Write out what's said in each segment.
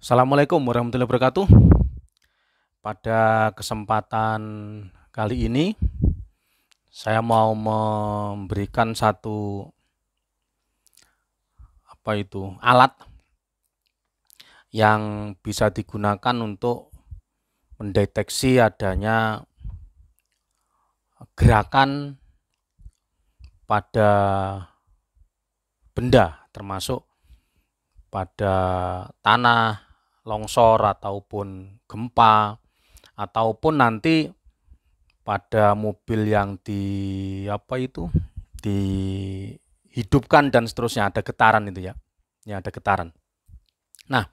Assalamualaikum warahmatullahi wabarakatuh. Pada kesempatan kali ini, saya mau memberikan satu apa itu alat yang bisa digunakan untuk mendeteksi adanya gerakan pada benda termasuk pada tanah longsor ataupun gempa ataupun nanti pada mobil yang di apa itu dihidupkan dan seterusnya ada getaran itu ya ya ada getaran nah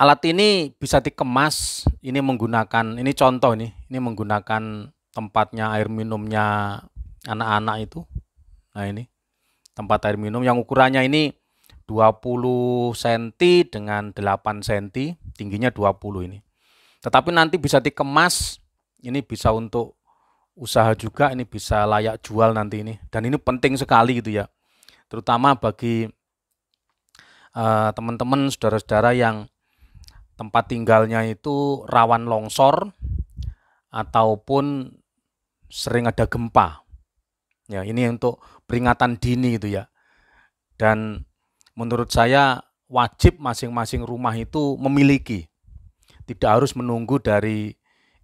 alat ini bisa dikemas ini menggunakan ini contoh ini ini menggunakan tempatnya air minumnya anak-anak itu nah ini tempat air minum yang ukurannya ini 20 cm dengan 8 cm, tingginya 20 ini. Tetapi nanti bisa dikemas, ini bisa untuk usaha juga, ini bisa layak jual nanti ini. Dan ini penting sekali gitu ya, terutama bagi uh, teman-teman, saudara-saudara yang tempat tinggalnya itu rawan longsor ataupun sering ada gempa. Ya, ini untuk peringatan dini gitu ya. Dan menurut saya wajib masing-masing rumah itu memiliki. Tidak harus menunggu dari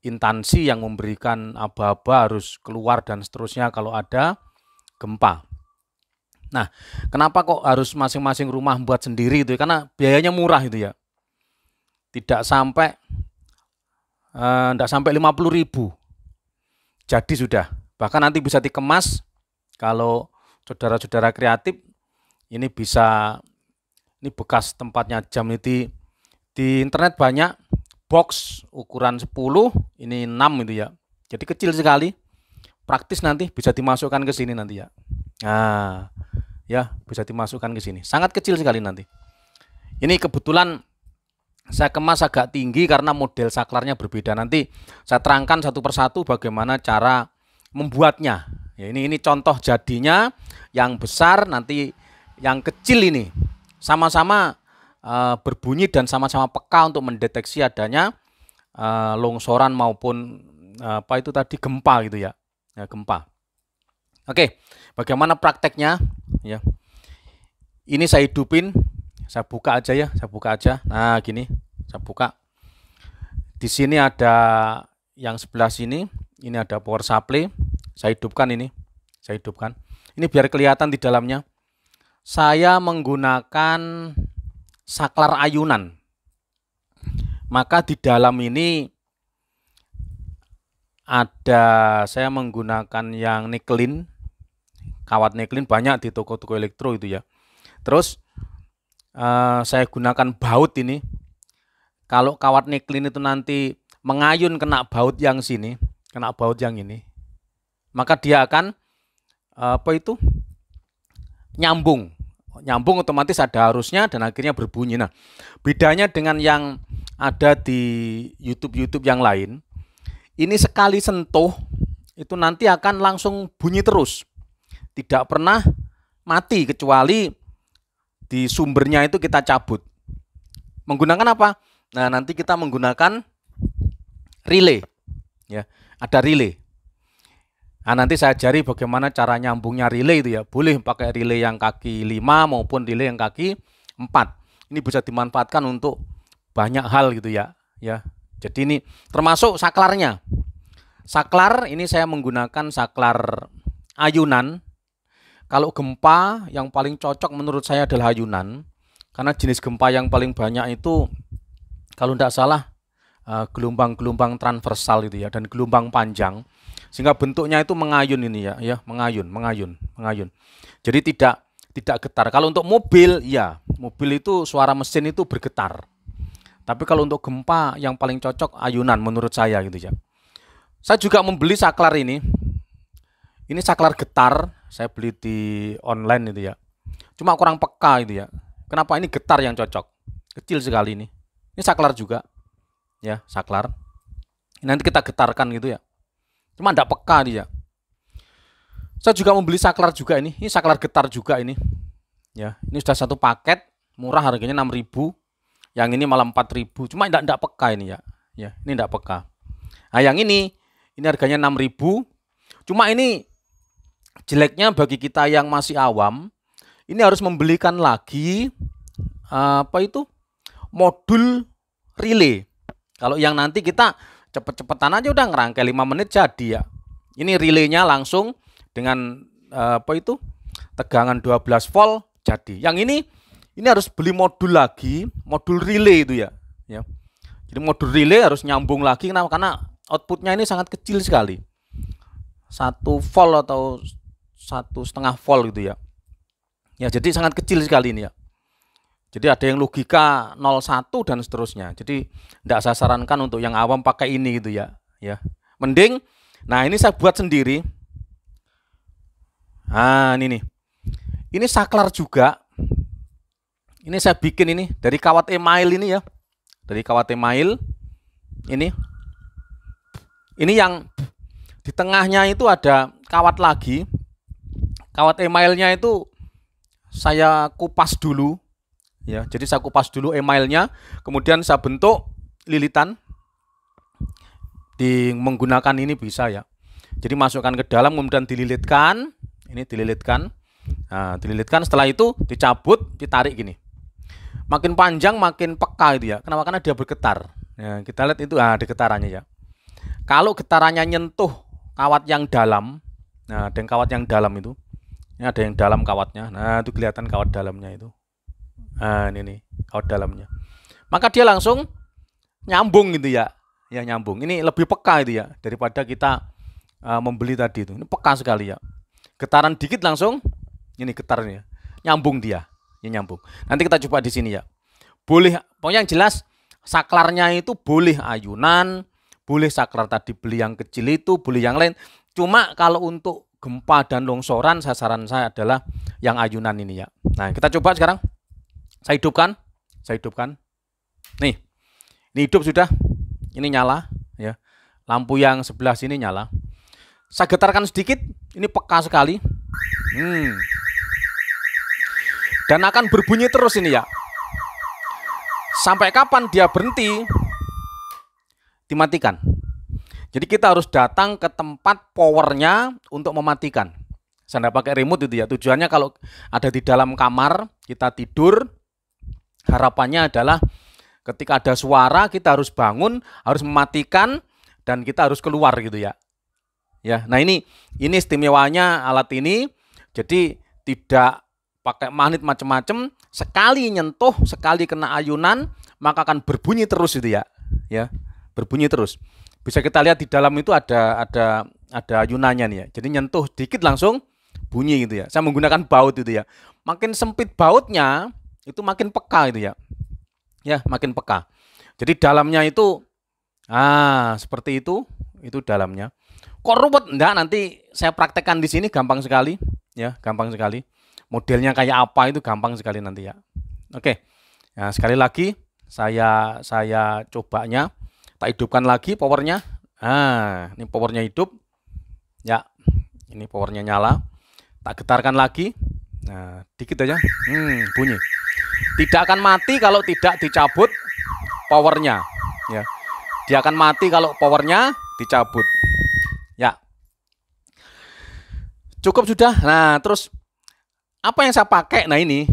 intansi yang memberikan aba-aba harus keluar dan seterusnya kalau ada gempa. Nah, kenapa kok harus masing-masing rumah buat sendiri itu? Ya? Karena biayanya murah itu ya. Tidak sampai eh, tidak sampai 50 ribu. Jadi sudah. Bahkan nanti bisa dikemas kalau saudara-saudara kreatif ini bisa ini bekas tempatnya jam ini di, di internet banyak box ukuran 10 ini 6 itu ya jadi kecil sekali praktis nanti bisa dimasukkan ke sini nanti ya nah ya bisa dimasukkan ke sini sangat kecil sekali nanti ini kebetulan saya kemas agak tinggi karena model saklarnya berbeda nanti saya terangkan satu persatu bagaimana cara membuatnya ya ini ini contoh jadinya yang besar nanti yang kecil ini sama-sama uh, berbunyi dan sama-sama peka untuk mendeteksi adanya uh, longsoran maupun uh, apa itu tadi gempa gitu ya, ya gempa. Oke, bagaimana prakteknya? Ya, ini saya hidupin, saya buka aja ya, saya buka aja. Nah gini, saya buka. Di sini ada yang sebelah sini, ini ada power supply. Saya hidupkan ini, saya hidupkan. Ini biar kelihatan di dalamnya saya menggunakan saklar ayunan. Maka di dalam ini ada saya menggunakan yang niklin, kawat niklin banyak di toko-toko elektro itu ya terus eh, saya gunakan baut ini kalau kawat niklin itu nanti mengayun kena baut yang sini kena baut yang ini maka dia akan eh, apa itu nyambung nyambung otomatis ada arusnya dan akhirnya berbunyi. Nah, bedanya dengan yang ada di YouTube-YouTube yang lain, ini sekali sentuh itu nanti akan langsung bunyi terus. Tidak pernah mati kecuali di sumbernya itu kita cabut. Menggunakan apa? Nah, nanti kita menggunakan relay. Ya, ada relay. Nah, nanti saya ajari bagaimana cara nyambungnya relay itu ya. Boleh pakai relay yang kaki 5 maupun relay yang kaki 4. Ini bisa dimanfaatkan untuk banyak hal gitu ya. Ya. Jadi ini termasuk saklarnya. Saklar ini saya menggunakan saklar ayunan. Kalau gempa yang paling cocok menurut saya adalah ayunan. Karena jenis gempa yang paling banyak itu kalau tidak salah eh, gelombang-gelombang transversal itu ya dan gelombang panjang sehingga bentuknya itu mengayun ini ya ya mengayun mengayun mengayun jadi tidak tidak getar kalau untuk mobil ya mobil itu suara mesin itu bergetar tapi kalau untuk gempa yang paling cocok ayunan menurut saya gitu ya saya juga membeli saklar ini ini saklar getar saya beli di online itu ya cuma kurang peka itu ya kenapa ini getar yang cocok kecil sekali ini ini saklar juga ya saklar nanti kita getarkan gitu ya Cuma tidak peka dia. Ya. Saya juga membeli saklar juga ini. Ini saklar getar juga ini. Ya, ini sudah satu paket, murah harganya 6.000. Yang ini malah 4.000. Cuma tidak tidak peka ini ya. Ya, ini tidak peka. Nah, yang ini ini harganya 6.000. Cuma ini jeleknya bagi kita yang masih awam, ini harus membelikan lagi eh, apa itu? modul relay. Kalau yang nanti kita cepet-cepetan aja udah ngerangkai 5 menit jadi ya. Ini relaynya langsung dengan eh, apa itu? tegangan 12 volt jadi. Yang ini ini harus beli modul lagi, modul relay itu ya, ya. Jadi modul relay harus nyambung lagi kenapa? Karena outputnya ini sangat kecil sekali. Satu volt atau satu setengah volt gitu ya. Ya, jadi sangat kecil sekali ini ya. Jadi ada yang logika 01 dan seterusnya. Jadi tidak saya sarankan untuk yang awam pakai ini gitu ya. Ya, mending. Nah ini saya buat sendiri. Nah ini nih. Ini saklar juga. Ini saya bikin ini dari kawat email ini ya. Dari kawat email ini. Ini yang di tengahnya itu ada kawat lagi. Kawat emailnya itu saya kupas dulu Ya, jadi saya kupas dulu emailnya, kemudian saya bentuk lilitan di menggunakan ini bisa ya. Jadi masukkan ke dalam kemudian dililitkan, ini dililitkan. Nah, dililitkan setelah itu dicabut, ditarik gini. Makin panjang makin peka itu ya. Kenapa? Karena dia bergetar. Ya, kita lihat itu ah nah, getarannya ya. Kalau getarannya nyentuh kawat yang dalam, nah ada yang kawat yang dalam itu. Ini ada yang dalam kawatnya. Nah, itu kelihatan kawat dalamnya itu. Nah, ini nih kaut dalamnya. Maka dia langsung nyambung gitu ya. Ya nyambung. Ini lebih peka itu ya daripada kita uh, membeli tadi itu. Ini peka sekali ya. Getaran dikit langsung ini getarnya. Nyambung dia. ini nyambung. Nanti kita coba di sini ya. Boleh pokoknya yang jelas saklarnya itu boleh ayunan, boleh saklar tadi beli yang kecil itu, boleh yang lain. Cuma kalau untuk gempa dan longsoran sasaran saya adalah yang ayunan ini ya. Nah, kita coba sekarang. Saya hidupkan, saya hidupkan. Nih, ini hidup sudah, ini nyala, ya. Lampu yang sebelah sini nyala. Saya getarkan sedikit, ini peka sekali. Hmm. Dan akan berbunyi terus ini ya. Sampai kapan dia berhenti? Dimatikan. Jadi kita harus datang ke tempat powernya untuk mematikan. Saya tidak pakai remote itu ya. Tujuannya kalau ada di dalam kamar, kita tidur, Harapannya adalah ketika ada suara kita harus bangun, harus mematikan dan kita harus keluar gitu ya. Ya, nah ini ini istimewanya alat ini. Jadi tidak pakai magnet macam-macam, sekali nyentuh, sekali kena ayunan, maka akan berbunyi terus gitu ya. Ya, berbunyi terus. Bisa kita lihat di dalam itu ada ada ada ayunannya nih ya. Jadi nyentuh dikit langsung bunyi gitu ya. Saya menggunakan baut itu ya. Makin sempit bautnya, itu makin peka itu ya. Ya, makin peka. Jadi dalamnya itu ah seperti itu, itu dalamnya. Kok ruwet? Enggak, nanti saya praktekkan di sini gampang sekali, ya, gampang sekali. Modelnya kayak apa itu gampang sekali nanti ya. Oke. Nah, sekali lagi saya saya cobanya tak hidupkan lagi powernya. Ah, ini powernya hidup. Ya. Ini powernya nyala. Tak getarkan lagi. Nah, dikit aja. Hmm, bunyi tidak akan mati kalau tidak dicabut powernya ya dia akan mati kalau powernya dicabut ya cukup sudah nah terus apa yang saya pakai nah ini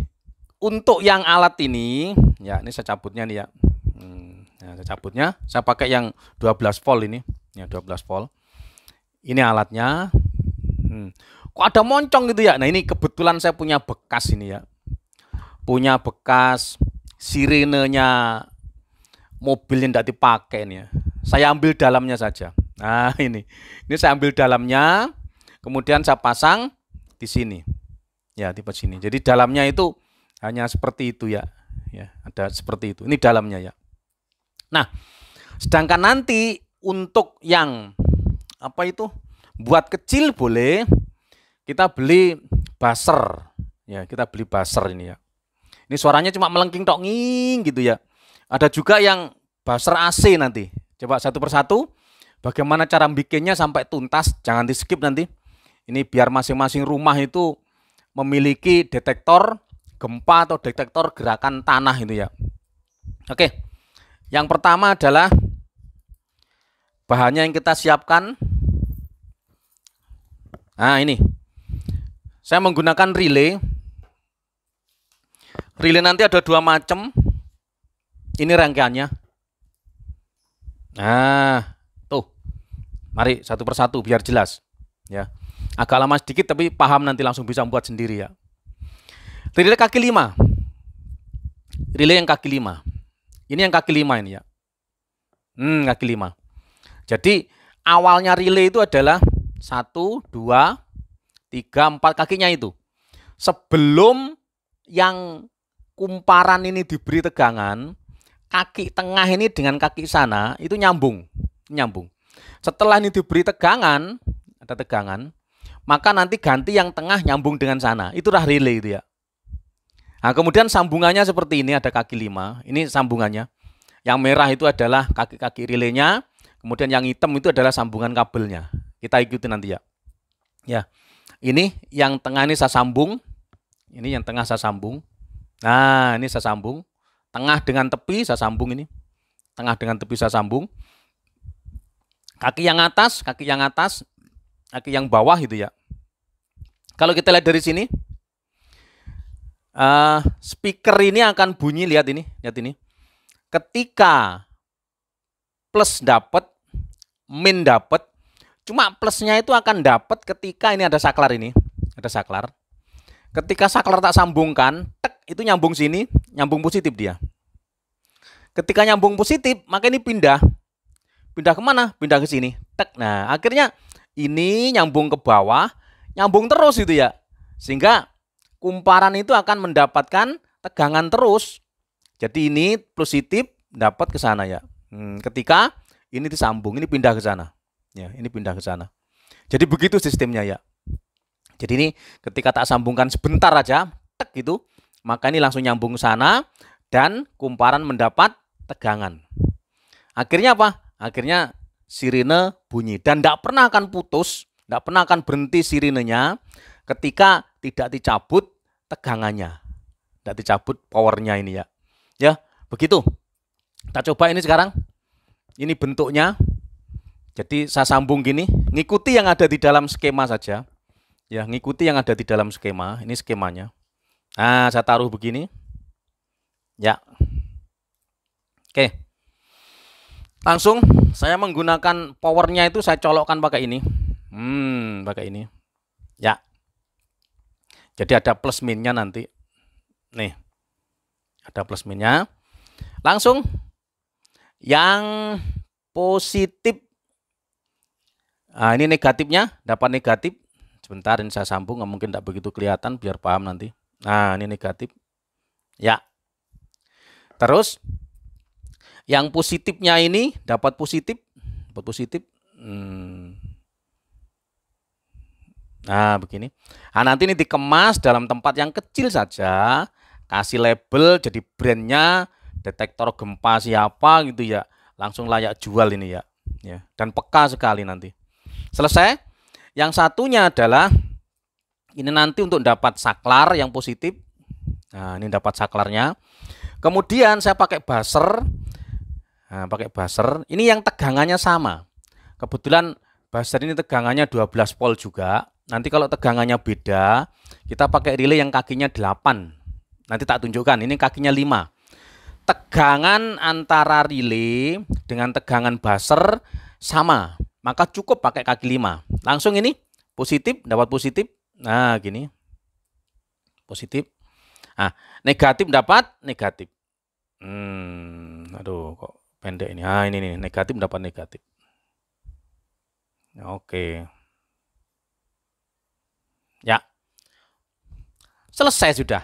untuk yang alat ini ya ini saya cabutnya nih ya hmm, ya, saya cabutnya saya pakai yang 12 volt ini ya 12 volt ini alatnya hmm. kok ada moncong gitu ya nah ini kebetulan saya punya bekas ini ya punya bekas sirenenya mobil yang tidak dipakai nih ya. Saya ambil dalamnya saja. Nah ini, ini saya ambil dalamnya, kemudian saya pasang di sini. Ya tipe sini. Jadi dalamnya itu hanya seperti itu ya. Ya ada seperti itu. Ini dalamnya ya. Nah, sedangkan nanti untuk yang apa itu buat kecil boleh kita beli baser ya kita beli baser ini ya ini suaranya cuma melengking tok nging gitu ya. Ada juga yang baser AC nanti. Coba satu persatu bagaimana cara bikinnya sampai tuntas, jangan di skip nanti. Ini biar masing-masing rumah itu memiliki detektor gempa atau detektor gerakan tanah itu ya. Oke. Yang pertama adalah bahannya yang kita siapkan. Nah, ini. Saya menggunakan relay Relay nanti ada dua macam. Ini rangkaiannya. Nah, tuh. Mari satu persatu biar jelas. Ya. Agak lama sedikit tapi paham nanti langsung bisa buat sendiri ya. Relay kaki lima. Relay yang kaki lima. Ini yang kaki lima ini ya. Hmm, kaki lima. Jadi awalnya relay itu adalah satu, dua, tiga, empat kakinya itu. Sebelum yang kumparan ini diberi tegangan, kaki tengah ini dengan kaki sana itu nyambung, nyambung. Setelah ini diberi tegangan, ada tegangan, maka nanti ganti yang tengah nyambung dengan sana. itu Itulah relay itu ya. Nah, kemudian sambungannya seperti ini ada kaki lima, ini sambungannya. Yang merah itu adalah kaki-kaki relaynya, kemudian yang hitam itu adalah sambungan kabelnya. Kita ikuti nanti ya. Ya, ini yang tengah ini saya sambung, ini yang tengah saya sambung. Nah, ini saya sambung. Tengah dengan tepi saya sambung ini. Tengah dengan tepi saya sambung. Kaki yang atas, kaki yang atas, kaki yang bawah gitu ya. Kalau kita lihat dari sini, uh, speaker ini akan bunyi lihat ini lihat ini ketika plus dapat min dapat cuma plusnya itu akan dapat ketika ini ada saklar ini ada saklar Ketika saklar tak sambungkan, tek, itu nyambung sini, nyambung positif dia. Ketika nyambung positif, maka ini pindah. Pindah kemana? Pindah ke sini. Tek. Nah, akhirnya ini nyambung ke bawah, nyambung terus itu ya. Sehingga kumparan itu akan mendapatkan tegangan terus. Jadi ini positif dapat ke sana ya. Hmm, ketika ini disambung, ini pindah ke sana. Ya, ini pindah ke sana. Jadi begitu sistemnya ya. Jadi ini ketika tak sambungkan sebentar aja, tek gitu, maka ini langsung nyambung sana dan kumparan mendapat tegangan. Akhirnya apa? Akhirnya sirine bunyi dan tidak pernah akan putus, tidak pernah akan berhenti sirinenya ketika tidak dicabut tegangannya, tidak dicabut powernya ini ya. Ya, begitu. Kita coba ini sekarang. Ini bentuknya. Jadi saya sambung gini, ngikuti yang ada di dalam skema saja. Ya, ngikuti yang ada di dalam skema. Ini skemanya. Nah, saya taruh begini. Ya. Oke. Langsung saya menggunakan powernya itu saya colokkan pakai ini. Hmm, pakai ini. Ya. Jadi ada plus minnya nanti. Nih. Ada plus minnya. Langsung yang positif. Nah, ini negatifnya, dapat negatif. Sebentar ini saya sambung, nggak mungkin tidak begitu kelihatan biar paham nanti. Nah, ini negatif. Ya. Terus yang positifnya ini dapat positif, dapat positif. Hmm. Nah, begini. Nah, nanti ini dikemas dalam tempat yang kecil saja, kasih label jadi brandnya detektor gempa siapa gitu ya. Langsung layak jual ini ya. Ya, dan peka sekali nanti. Selesai? Yang satunya adalah ini nanti untuk dapat saklar yang positif. Nah, ini dapat saklarnya. Kemudian saya pakai baser. Nah, pakai baser. Ini yang tegangannya sama. Kebetulan baser ini tegangannya 12 volt juga. Nanti kalau tegangannya beda, kita pakai relay yang kakinya 8. Nanti tak tunjukkan, ini kakinya 5. Tegangan antara relay dengan tegangan baser sama maka cukup pakai kaki lima. Langsung ini positif, dapat positif. Nah, gini. Positif. Nah, negatif dapat negatif. Hmm, aduh kok pendek ini. Ah, ini nih, negatif dapat negatif. Oke. Ya. Selesai sudah.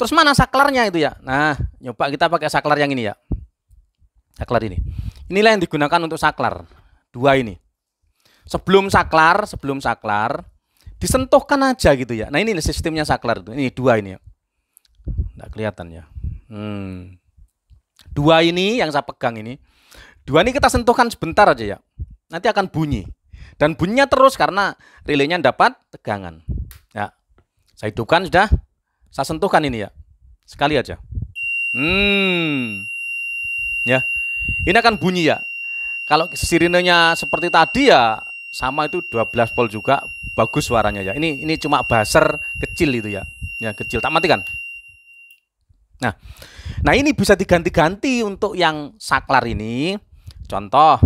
Terus mana saklarnya itu ya? Nah, nyoba kita pakai saklar yang ini ya. Saklar ini. Inilah yang digunakan untuk saklar dua ini. Sebelum saklar, sebelum saklar, disentuhkan aja gitu ya. Nah ini sistemnya saklar itu. Ini dua ini. Tidak ya. kelihatan ya. Hmm. Dua ini yang saya pegang ini. Dua ini kita sentuhkan sebentar aja ya. Nanti akan bunyi. Dan bunyinya terus karena relaynya dapat tegangan. Ya. Saya hidupkan sudah. Saya sentuhkan ini ya. Sekali aja. Hmm. Ya. Ini akan bunyi ya. Kalau sirinenya seperti tadi ya sama itu 12 volt juga bagus suaranya ya. Ini ini cuma baser kecil itu ya. Ya kecil tak matikan. Nah. Nah, ini bisa diganti-ganti untuk yang saklar ini. Contoh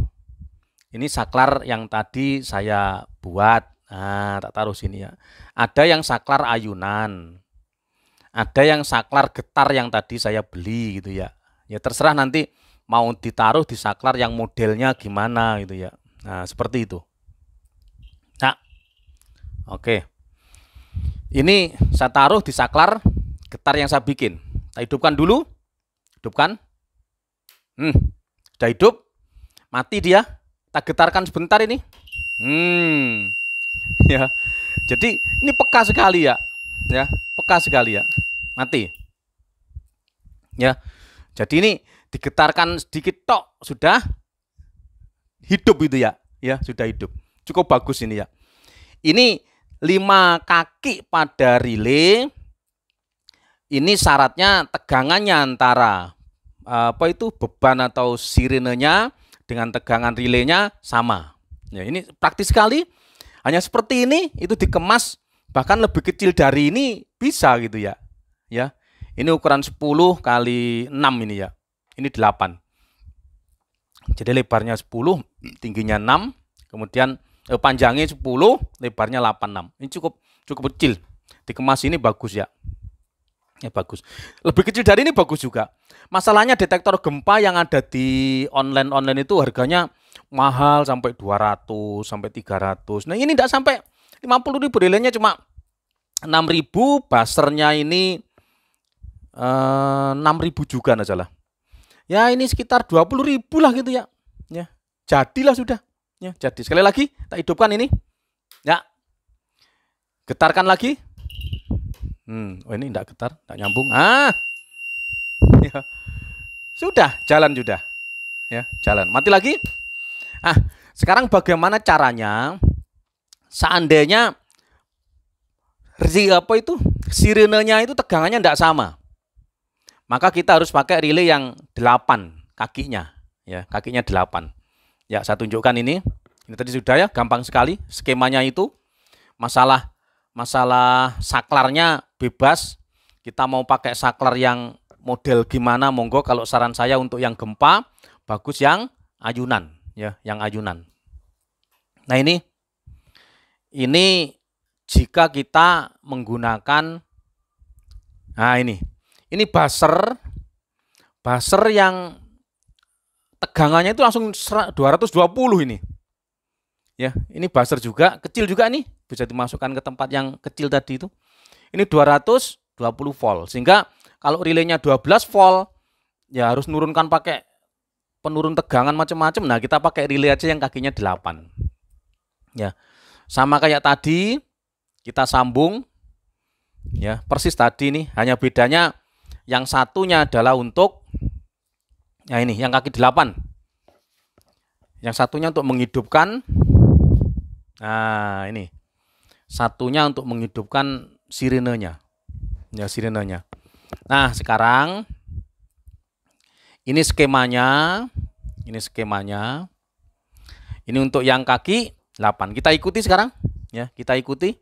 ini saklar yang tadi saya buat. Nah, tak taruh sini ya. Ada yang saklar ayunan. Ada yang saklar getar yang tadi saya beli gitu ya. Ya terserah nanti mau ditaruh di saklar yang modelnya gimana gitu ya. Nah, seperti itu. Nah, oke. Okay. Ini saya taruh di saklar getar yang saya bikin. Saya hidupkan dulu. Hidupkan. Hmm, sudah hidup. Mati dia. Kita getarkan sebentar ini. Hmm. Ya. Jadi ini peka sekali ya. Ya, peka sekali ya. Mati. Ya. Jadi ini digetarkan sedikit tok sudah hidup itu ya ya sudah hidup cukup bagus ini ya ini lima kaki pada relay ini syaratnya tegangannya antara apa itu beban atau sirinenya dengan tegangan relaynya sama ya ini praktis sekali hanya seperti ini itu dikemas bahkan lebih kecil dari ini bisa gitu ya ya ini ukuran 10 kali 6 ini ya ini 8. Jadi lebarnya 10, tingginya 6, kemudian eh, panjangnya 10, lebarnya 8 6. Ini cukup cukup kecil. Dikemas ini bagus ya. Ya bagus. Lebih kecil dari ini bagus juga. Masalahnya detektor gempa yang ada di online-online itu harganya mahal sampai 200 sampai 300. Nah, ini tidak sampai 50 ribu nilainya cuma 6.000 basernya ini eh, 6.000 juga nah salah ya ini sekitar 20 ribu lah gitu ya ya jadilah sudah ya jadi sekali lagi tak hidupkan ini ya getarkan lagi hmm oh ini tidak getar tidak nyambung ah ya sudah jalan sudah ya jalan mati lagi ah sekarang bagaimana caranya seandainya si apa itu sirenenya itu tegangannya tidak sama maka kita harus pakai relay yang 8 kakinya ya kakinya 8 ya saya tunjukkan ini ini tadi sudah ya gampang sekali skemanya itu masalah masalah saklarnya bebas kita mau pakai saklar yang model gimana monggo kalau saran saya untuk yang gempa bagus yang ayunan ya yang ayunan nah ini ini jika kita menggunakan nah ini ini baser, baser yang tegangannya itu langsung 220 ini. Ya, ini baser juga, kecil juga nih, bisa dimasukkan ke tempat yang kecil tadi itu. Ini 220 volt, sehingga kalau relaynya 12 volt, ya harus nurunkan pakai penurun tegangan macam-macam. Nah, kita pakai relay aja yang kakinya 8. Ya. Sama kayak tadi, kita sambung. Ya, persis tadi nih, hanya bedanya yang satunya adalah untuk ya ini yang kaki delapan. Yang satunya untuk menghidupkan nah ini. Satunya untuk menghidupkan sirinenya. Ya sirinenya. Nah, sekarang ini skemanya, ini skemanya. Ini untuk yang kaki 8. Kita ikuti sekarang ya, kita ikuti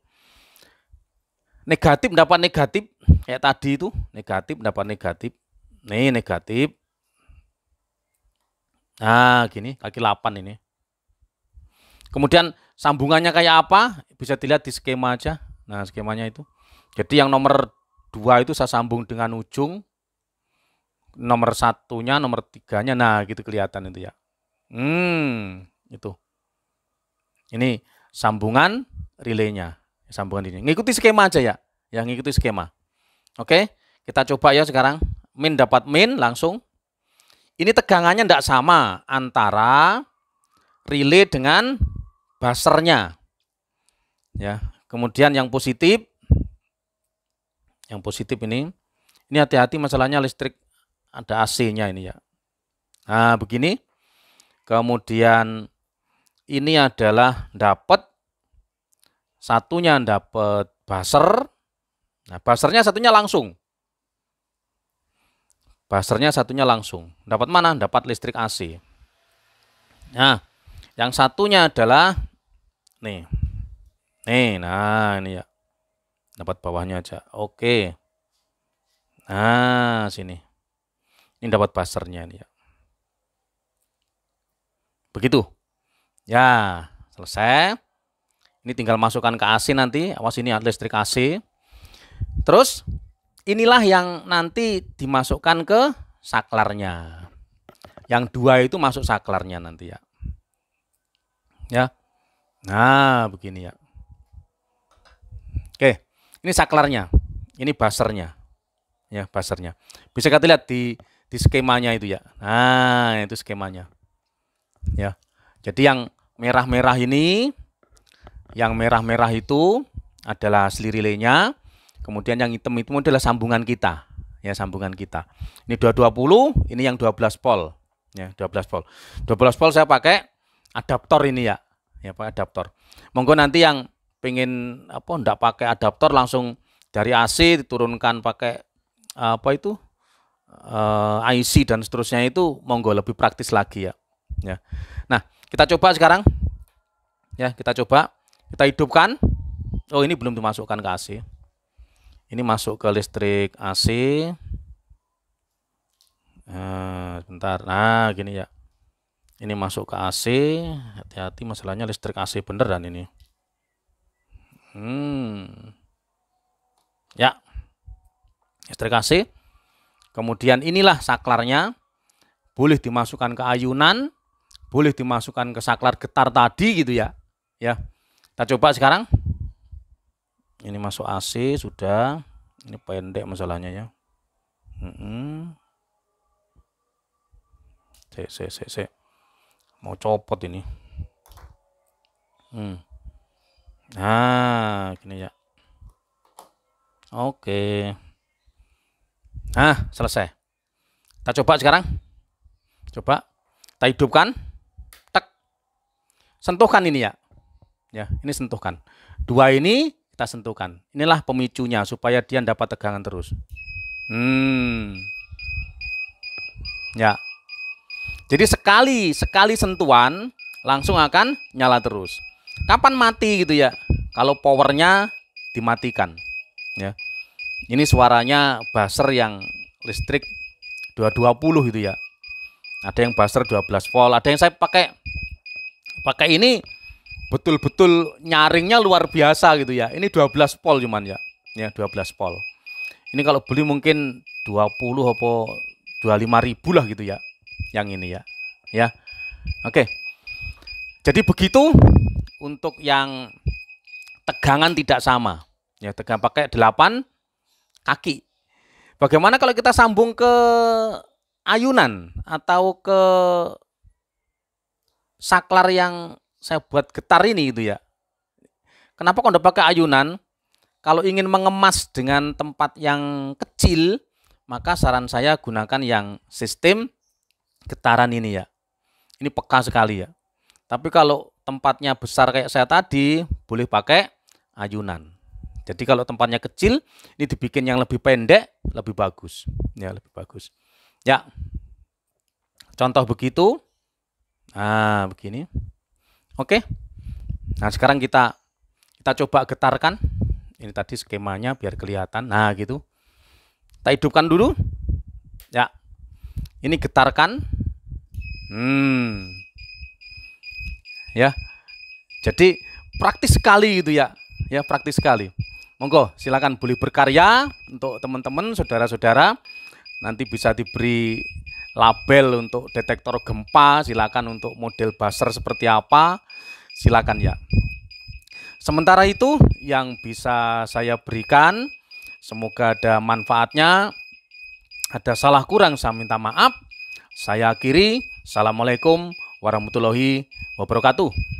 negatif dapat negatif kayak tadi itu negatif dapat negatif nih negatif nah gini kaki 8 ini kemudian sambungannya kayak apa bisa dilihat di skema aja nah skemanya itu jadi yang nomor dua itu saya sambung dengan ujung nomor satunya nomor tiganya nah gitu kelihatan itu ya hmm itu ini sambungan relaynya sambungan ini. Ngikuti skema aja ya. yang ngikuti skema. Oke, kita coba ya sekarang. Min dapat min langsung. Ini tegangannya tidak sama antara relay dengan basernya. Ya, kemudian yang positif yang positif ini ini hati-hati masalahnya listrik ada AC-nya ini ya. Nah, begini. Kemudian ini adalah dapat Satunya dapat baser. Nah, basernya satunya langsung. Basernya satunya langsung. Dapat mana? Dapat listrik AC. Nah, yang satunya adalah nih. Nih, nah ini ya. Dapat bawahnya aja. Oke. Nah, sini. Ini dapat basernya nih ya. Begitu. Ya, selesai. Ini tinggal masukkan ke AC nanti, awas ini listrik AC. Terus inilah yang nanti dimasukkan ke saklarnya. Yang dua itu masuk saklarnya nanti ya. Ya. Nah, begini ya. Oke, ini saklarnya. Ini basernya. Ya, basernya. Bisa kita lihat di di skemanya itu ya. Nah, itu skemanya. Ya. Jadi yang merah-merah ini yang merah-merah itu adalah selirilenya, kemudian yang hitam itu adalah sambungan kita, ya sambungan kita. Ini 220, ini yang 12 volt, ya 12 volt. 12 volt saya pakai adaptor ini ya, ya pakai adaptor. Monggo nanti yang pengen apa ndak pakai adaptor langsung dari AC diturunkan pakai apa itu uh, eh, IC dan seterusnya itu monggo lebih praktis lagi ya. Ya. Nah, kita coba sekarang. Ya, kita coba kita hidupkan. Oh, ini belum dimasukkan ke AC. Ini masuk ke listrik AC. Nah, eh, bentar. Nah, gini ya. Ini masuk ke AC. Hati-hati masalahnya listrik AC beneran ini. Hmm. Ya. Listrik AC. Kemudian inilah saklarnya. Boleh dimasukkan ke ayunan, boleh dimasukkan ke saklar getar tadi gitu ya. Ya. Kita coba sekarang. Ini masuk AC sudah. Ini pendek masalahnya ya. -hmm. Cek, cek, cek, cek. Mau copot ini. Hmm. Nah, gini ya. Oke. Nah, selesai. Kita coba sekarang. Coba. Kita hidupkan. Tek. Sentuhkan ini ya. Ya, ini sentuhkan. Dua ini kita sentuhkan. Inilah pemicunya supaya dia dapat tegangan terus. Hmm. Ya. Jadi sekali sekali sentuhan langsung akan nyala terus. Kapan mati gitu ya? Kalau powernya dimatikan. Ya. Ini suaranya buzzer yang listrik 220 gitu ya. Ada yang buzzer 12 volt, ada yang saya pakai pakai ini betul-betul nyaringnya luar biasa gitu ya. Ini 12 pol cuman ya. Ya 12 pol. Ini kalau beli mungkin 20 apa 25 ribu lah gitu ya. Yang ini ya. Ya. Oke. Jadi begitu untuk yang tegangan tidak sama. Ya, tegang pakai 8 kaki. Bagaimana kalau kita sambung ke ayunan atau ke saklar yang saya buat getar ini itu ya. Kenapa kondok pakai ayunan? Kalau ingin mengemas dengan tempat yang kecil, maka saran saya gunakan yang sistem getaran ini ya. Ini peka sekali ya. Tapi kalau tempatnya besar kayak saya tadi, boleh pakai ayunan. Jadi kalau tempatnya kecil, ini dibikin yang lebih pendek, lebih bagus. Ya, lebih bagus. Ya, contoh begitu. Nah, begini. Oke. Nah, sekarang kita kita coba getarkan. Ini tadi skemanya biar kelihatan. Nah, gitu. Kita hidupkan dulu. Ya. Ini getarkan. Hmm. Ya. Jadi praktis sekali gitu ya. Ya, praktis sekali. Monggo, silakan boleh berkarya untuk teman-teman, saudara-saudara. Nanti bisa diberi label untuk detektor gempa, silakan untuk model buzzer seperti apa, silakan ya. Sementara itu yang bisa saya berikan, semoga ada manfaatnya. Ada salah kurang saya minta maaf. Saya akhiri. Assalamualaikum warahmatullahi wabarakatuh.